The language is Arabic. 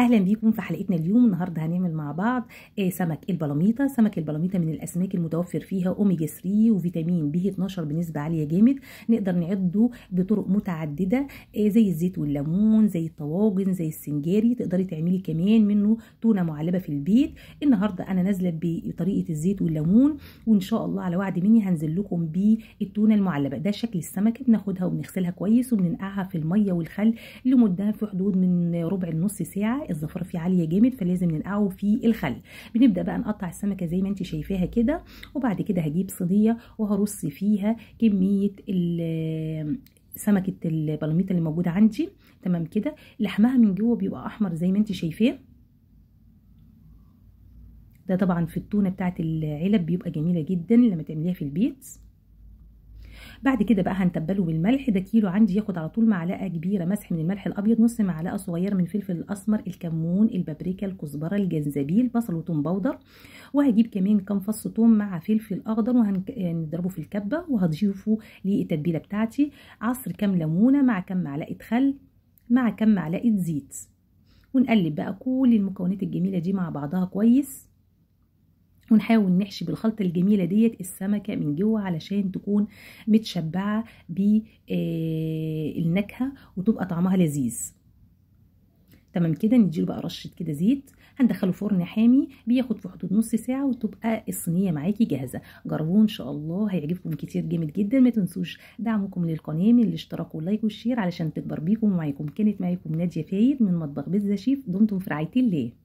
اهلا بيكم في حلقتنا اليوم النهارده هنعمل مع بعض آه، سمك البلاميطه سمك البلاميطه من الاسماك المتوفر فيها اوميجا 3 وفيتامين بي 12 بنسبه عاليه جامد نقدر نعده بطرق متعدده آه، زي الزيت والليمون زي الطواجن زي السنجاري تقدري تعملي كمان منه تونه معلبه في البيت النهارده انا نازله بطريقه الزيت والليمون وان شاء الله على وعد مني هنزل لكم بالتونه المعلبه ده شكل السمكه بناخدها وبنغسلها كويس وبننقعها في الميه والخل لمده في حدود من ربع لنص ساعه الزفره فيه عاليه جامد فلازم ننقعه في الخل بنبدا بقى نقطع السمكه زي ما انت شايفاها كده وبعد كده هجيب صينيه وهرص فيها كميه سمكه البلميطه اللي موجوده عندي تمام كده لحمها من جوه بيبقى احمر زي ما انت شايفاه ده طبعا في التونه بتاعت العلب بيبقى جميله جدا لما تعمليها في البيت بعد كده بقى هنتبله بالملح ده كيلو عندي ياخد على طول معلقه كبيره مسح من الملح الابيض نص معلقه صغيره من الفلفل الاسمر الكمون البابريكا الكزبره الجنزبيل بصل وتوم بودر وهجيب كمان كام فص توم مع فلفل اخضر وهنضربه في الكبه وهضيفه للتتبيله بتاعتي عصر كام ليمونه مع كام معلقه خل مع كام معلقه زيت ونقلب بقى كل المكونات الجميله دي مع بعضها كويس ونحاول نحشي بالخلطة الجميلة ديت السمكة من جوه علشان تكون متشبعة بالنكهة آه، وتبقى طعمها لذيذ تمام كده نديله بقى رشه كده زيت هندخله فرن حامي بياخد في حدود نص ساعه وتبقى الصينيه معاكي جاهزه جربوه ان شاء الله هيعجبكم كتير جامد جدا ما تنسوش دعمكم للقناه من الاشتراك واللايك والشير علشان تكبر بيكم ومعاكم كانت معاكم ناديه فايد من مطبخ بيتزا شيف دمتم في رعايه الله